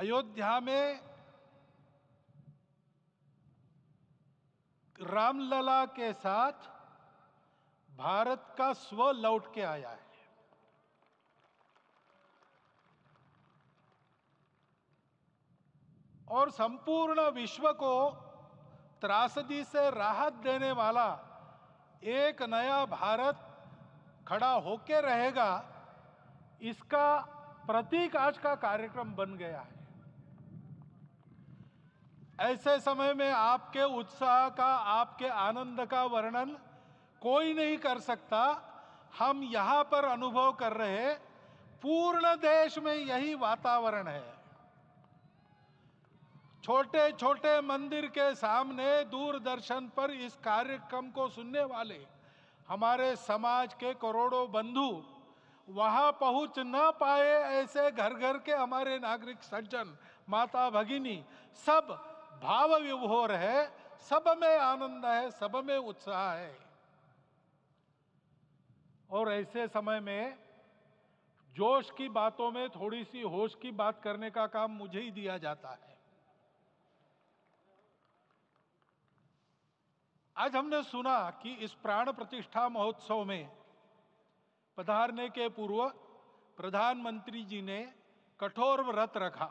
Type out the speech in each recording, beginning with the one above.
अयोध्या में रामलला के साथ भारत का स्व लौट के आया है और संपूर्ण विश्व को त्रासदी से राहत देने वाला एक नया भारत खड़ा होके रहेगा इसका प्रतीक आज का कार्यक्रम बन गया है ऐसे समय में आपके उत्साह का आपके आनंद का वर्णन कोई नहीं कर सकता हम यहाँ पर अनुभव कर रहे पूर्ण देश में यही वातावरण है छोटे छोटे मंदिर के सामने दूरदर्शन पर इस कार्यक्रम को सुनने वाले हमारे समाज के करोड़ों बंधु वहां पहुंच न पाए ऐसे घर घर के हमारे नागरिक सज्जन माता भगिनी सब भाव विभोर है सब में आनंद है सब में उत्साह है और ऐसे समय में जोश की बातों में थोड़ी सी होश की बात करने का काम मुझे ही दिया जाता है आज हमने सुना कि इस प्राण प्रतिष्ठा महोत्सव में पधारने के पूर्व प्रधानमंत्री जी ने कठोर व्रत रखा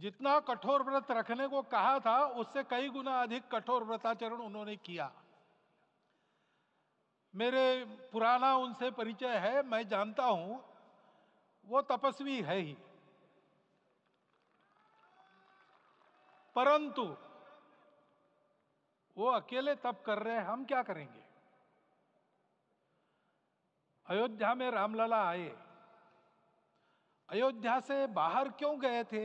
जितना कठोर व्रत रखने को कहा था उससे कई गुना अधिक कठोर व्रताचरण उन्होंने किया मेरे पुराना उनसे परिचय है मैं जानता हूं वो तपस्वी है ही परंतु वो अकेले तप कर रहे हैं हम क्या करेंगे अयोध्या में रामलला आए अयोध्या से बाहर क्यों गए थे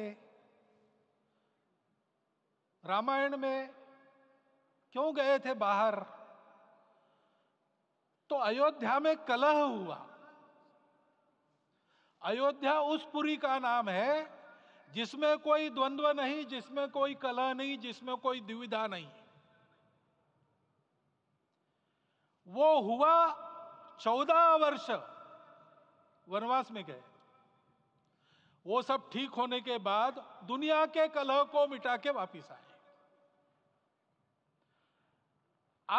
रामायण में क्यों गए थे बाहर तो अयोध्या में कलह हुआ अयोध्या उस पुरी का नाम है जिसमें कोई द्वंद्व नहीं जिसमें कोई कलह नहीं जिसमें कोई दुविधा नहीं वो हुआ चौदह वर्ष वनवास में गए वो सब ठीक होने के बाद दुनिया के कलह को मिटा के वापिस आए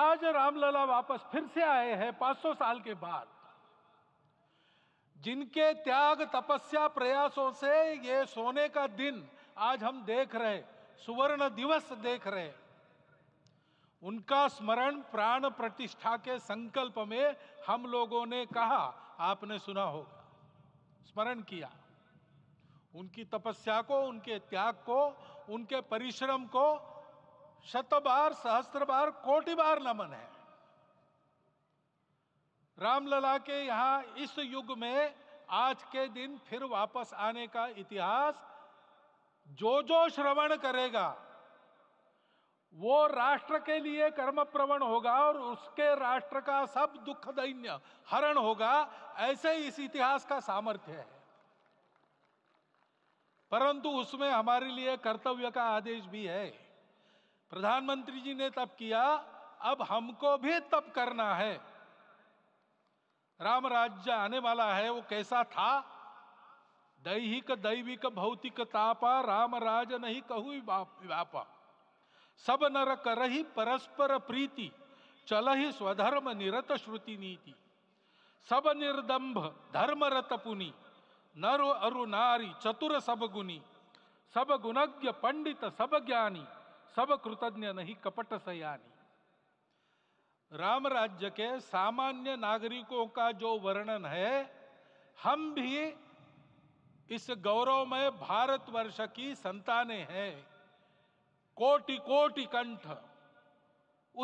आज रामलला वापस फिर से आए हैं पांच सौ साल के बाद जिनके त्याग तपस्या प्रयासों से ये सोने का दिन आज हम देख रहे सुवर्ण दिवस देख रहे उनका स्मरण प्राण प्रतिष्ठा के संकल्प में हम लोगों ने कहा आपने सुना होगा स्मरण किया उनकी तपस्या को उनके त्याग को उनके परिश्रम को शत बार सहस्त्र बार कोटि बार नमन है रामलला के यहां इस युग में आज के दिन फिर वापस आने का इतिहास जो जो श्रवण करेगा वो राष्ट्र के लिए कर्म प्रवण होगा और उसके राष्ट्र का सब दुख दैन्य हरण होगा ऐसे इस इतिहास का सामर्थ्य है परंतु उसमें हमारे लिए कर्तव्य का आदेश भी है प्रधानमंत्री जी ने तब किया अब हमको भी तप करना है राम राज्य आने वाला है वो कैसा था दैहिक दैविक भौतिक तापा राम राज नहीं कहु व्यापा सब नर करही परस्पर प्रीति चल ही स्वधर्म निरत श्रुति नीति सब निर्दम्भ धर्मरत पुनि नर अरु नारी चतुर सब गुनी सब गुणज्ञ पंडित सब ज्ञानी सब कृतज्ञ नहीं कपट सयानी राम राज्य के सामान्य नागरिकों का जो वर्णन है हम भी इस गौरवमय भारतवर्ष की संताने हैं कोटि कोटि कंठ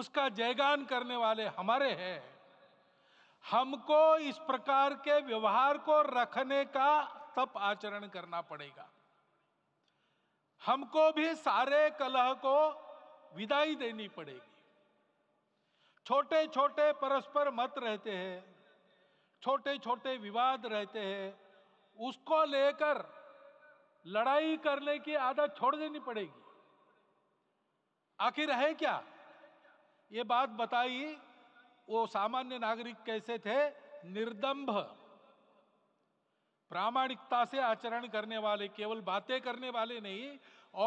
उसका जयगान करने वाले हमारे हैं हमको इस प्रकार के व्यवहार को रखने का तप आचरण करना पड़ेगा हमको भी सारे कलह को विदाई देनी पड़ेगी छोटे छोटे परस्पर मत रहते हैं छोटे छोटे विवाद रहते हैं उसको लेकर लड़ाई करने की आदत छोड़ देनी पड़ेगी आखिर है क्या ये बात बताई वो सामान्य नागरिक कैसे थे निर्दम्भ प्रामाणिकता से आचरण करने वाले केवल बातें करने वाले नहीं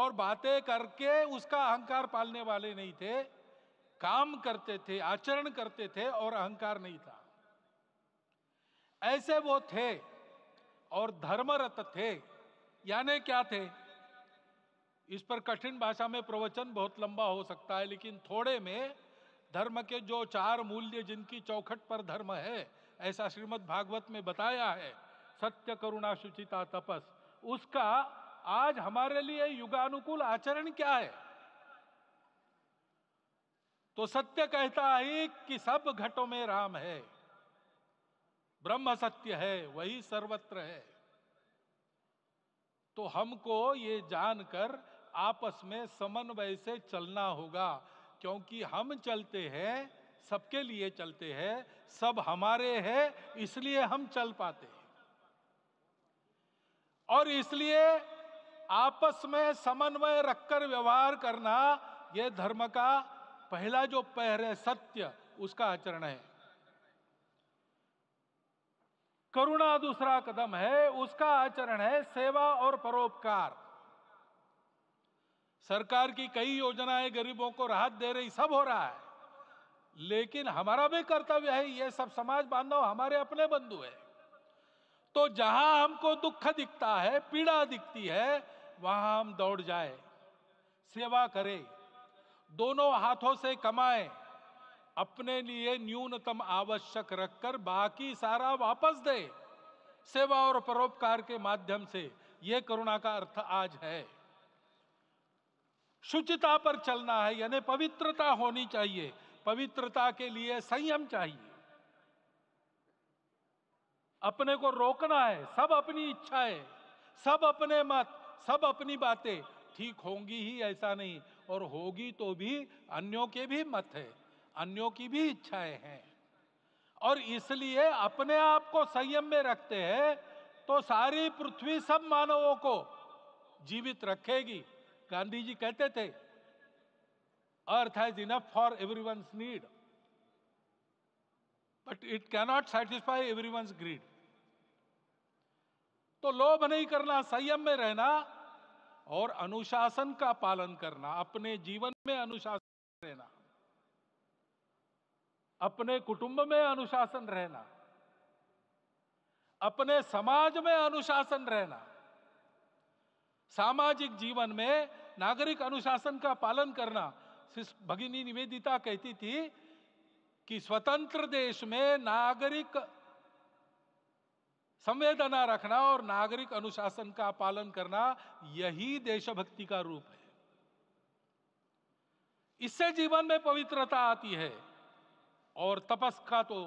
और बातें करके उसका अहंकार पालने वाले नहीं थे काम करते थे आचरण करते थे और अहंकार नहीं था ऐसे वो थे और धर्मरत थे यानी क्या थे इस पर कठिन भाषा में प्रवचन बहुत लंबा हो सकता है लेकिन थोड़े में धर्म के जो चार मूल्य जिनकी चौखट पर धर्म है ऐसा श्रीमद् भागवत में बताया है सत्य करुणा शुचिता तपस उसका आज हमारे लिए युगानुकूल आचरण क्या है तो सत्य कहता है कि सब घटों में राम है ब्रह्म सत्य है वही सर्वत्र है तो हमको ये जानकर आपस में समन्वय से चलना होगा क्योंकि हम चलते हैं सबके लिए चलते हैं सब हमारे हैं इसलिए हम चल पाते हैं और इसलिए आपस में समन्वय रखकर व्यवहार करना यह धर्म का पहला जो पहर है सत्य उसका आचरण है करुणा दूसरा कदम है उसका आचरण है सेवा और परोपकार सरकार की कई योजनाएं गरीबों को राहत दे रही सब हो रहा है लेकिन हमारा भी कर्तव्य है ये सब समाज बांधव हमारे अपने बंधु है तो जहां हमको दुख दिखता है पीड़ा दिखती है वहां हम दौड़ जाए सेवा करें दोनों हाथों से कमाएं अपने लिए न्यूनतम आवश्यक रखकर बाकी सारा वापस दे सेवा और परोपकार के माध्यम से यह करुणा का अर्थ आज है शुचिता पर चलना है यानी पवित्रता होनी चाहिए पवित्रता के लिए संयम चाहिए अपने को रोकना है सब अपनी इच्छाएं सब अपने मत सब अपनी बातें ठीक होंगी ही ऐसा नहीं और होगी तो भी अन्यों के भी मत है अन्यों की भी इच्छाएं हैं और इसलिए अपने आप को संयम में रखते हैं तो सारी पृथ्वी सब मानवों को जीवित रखेगी गांधी जी कहते थे earth has enough for every need but it cannot satisfy every greed तो लोभ नहीं करना संयम में रहना और अनुशासन का पालन करना अपने जीवन में अनुशासन रहना अपने कुटुंब में अनुशासन रहना अपने समाज में अनुशासन रहना सामाजिक जीवन में नागरिक अनुशासन का पालन करना भगिनी निवेदिता कहती थी कि स्वतंत्र देश में नागरिक संवेदना रखना और नागरिक अनुशासन का पालन करना यही देशभक्ति का रूप है इससे जीवन में पवित्रता आती है और तपस का तो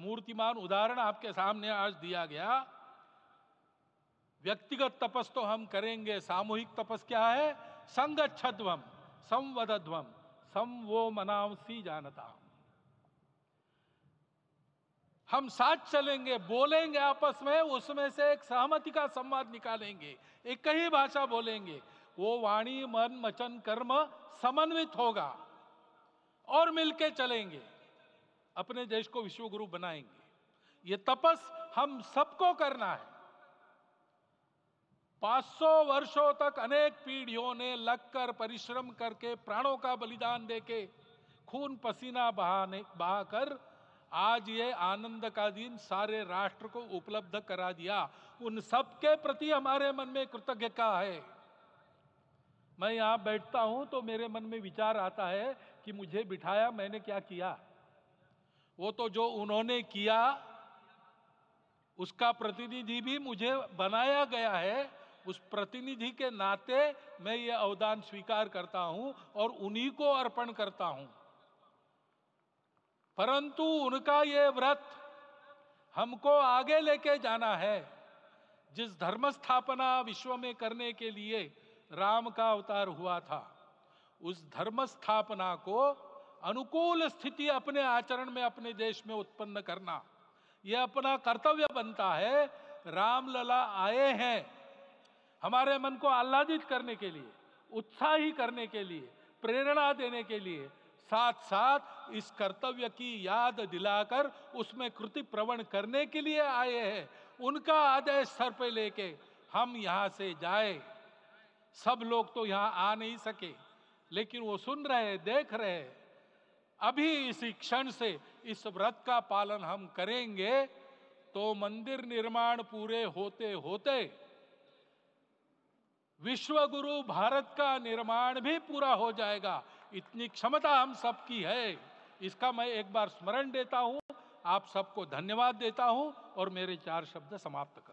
मूर्तिमान उदाहरण आपके सामने आज दिया गया व्यक्तिगत तपस तो हम करेंगे सामूहिक तपस क्या है संगच्छध्वम संवदध्वम सम वो मनावसी जानता हूं हम साथ चलेंगे बोलेंगे आपस में उसमें से एक सहमति का संवाद निकालेंगे एक ही भाषा बोलेंगे वो वाणी मन मचन कर्म समन्वित होगा और मिलके चलेंगे अपने देश को विश्व गुरु बनाएंगे ये तपस हम सबको करना है 500 वर्षों तक अनेक पीढ़ियों ने लगकर परिश्रम करके प्राणों का बलिदान देके खून पसीना बहाने बहाकर आज ये आनंद का दिन सारे राष्ट्र को उपलब्ध करा दिया उन सब के प्रति हमारे मन में कृतज्ञता है मैं यहां बैठता हूं तो मेरे मन में विचार आता है कि मुझे बिठाया मैंने क्या किया वो तो जो उन्होंने किया उसका प्रतिनिधि भी मुझे बनाया गया है उस प्रतिनिधि के नाते मैं ये अवदान स्वीकार करता हूं और उन्हीं को अर्पण करता हूं परंतु उनका ये व्रत हमको आगे लेके जाना है जिस धर्म स्थापना विश्व में करने के लिए राम का अवतार हुआ था उस धर्म स्थापना को अनुकूल स्थिति अपने आचरण में अपने देश में उत्पन्न करना यह अपना कर्तव्य बनता है रामलला आए हैं हमारे मन को आह्लादित करने के लिए उत्साही करने के लिए प्रेरणा देने के लिए साथ साथ इस कर्तव्य की याद दिलाकर उसमें कृति प्रवण करने के लिए आए हैं उनका आदेश सर पे लेके हम यहाँ से जाए सब लोग तो यहाँ आ नहीं सके लेकिन वो सुन रहे देख रहे अभी इसी क्षण से इस व्रत का पालन हम करेंगे तो मंदिर निर्माण पूरे होते होते विश्व गुरु भारत का निर्माण भी पूरा हो जाएगा इतनी क्षमता हम सबकी है इसका मैं एक बार स्मरण देता हूँ आप सबको धन्यवाद देता हूँ और मेरे चार शब्द समाप्त कर